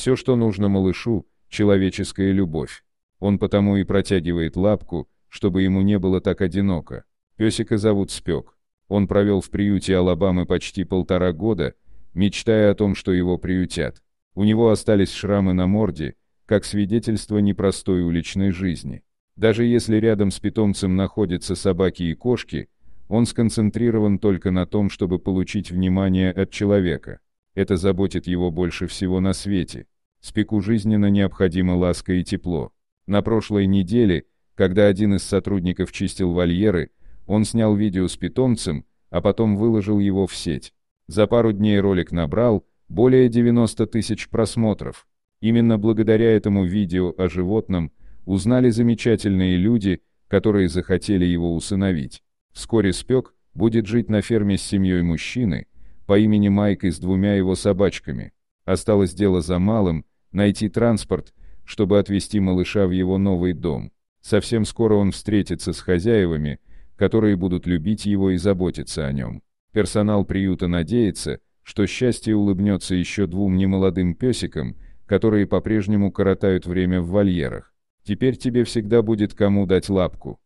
Все, что нужно малышу, человеческая любовь. Он потому и протягивает лапку, чтобы ему не было так одиноко. Песика зовут Спек. Он провел в приюте Алабамы почти полтора года, мечтая о том, что его приютят. У него остались шрамы на морде, как свидетельство непростой уличной жизни. Даже если рядом с питомцем находятся собаки и кошки, он сконцентрирован только на том, чтобы получить внимание от человека. Это заботит его больше всего на свете. Спеку жизненно необходима ласка и тепло. На прошлой неделе, когда один из сотрудников чистил вольеры, он снял видео с питомцем, а потом выложил его в сеть. За пару дней ролик набрал более 90 тысяч просмотров. Именно благодаря этому видео о животном узнали замечательные люди, которые захотели его усыновить. Вскоре Спек будет жить на ферме с семьей мужчины по имени Майк и с двумя его собачками. Осталось дело за малым, найти транспорт, чтобы отвезти малыша в его новый дом. Совсем скоро он встретится с хозяевами, которые будут любить его и заботиться о нем. Персонал приюта надеется, что счастье улыбнется еще двум немолодым песикам, которые по-прежнему коротают время в вольерах. Теперь тебе всегда будет кому дать лапку.